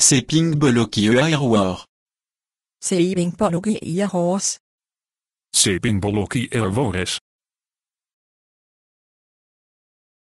Seeping Bolokye Airwar. Seeping Horse. Airwars. Seeping Bolokye Airwars.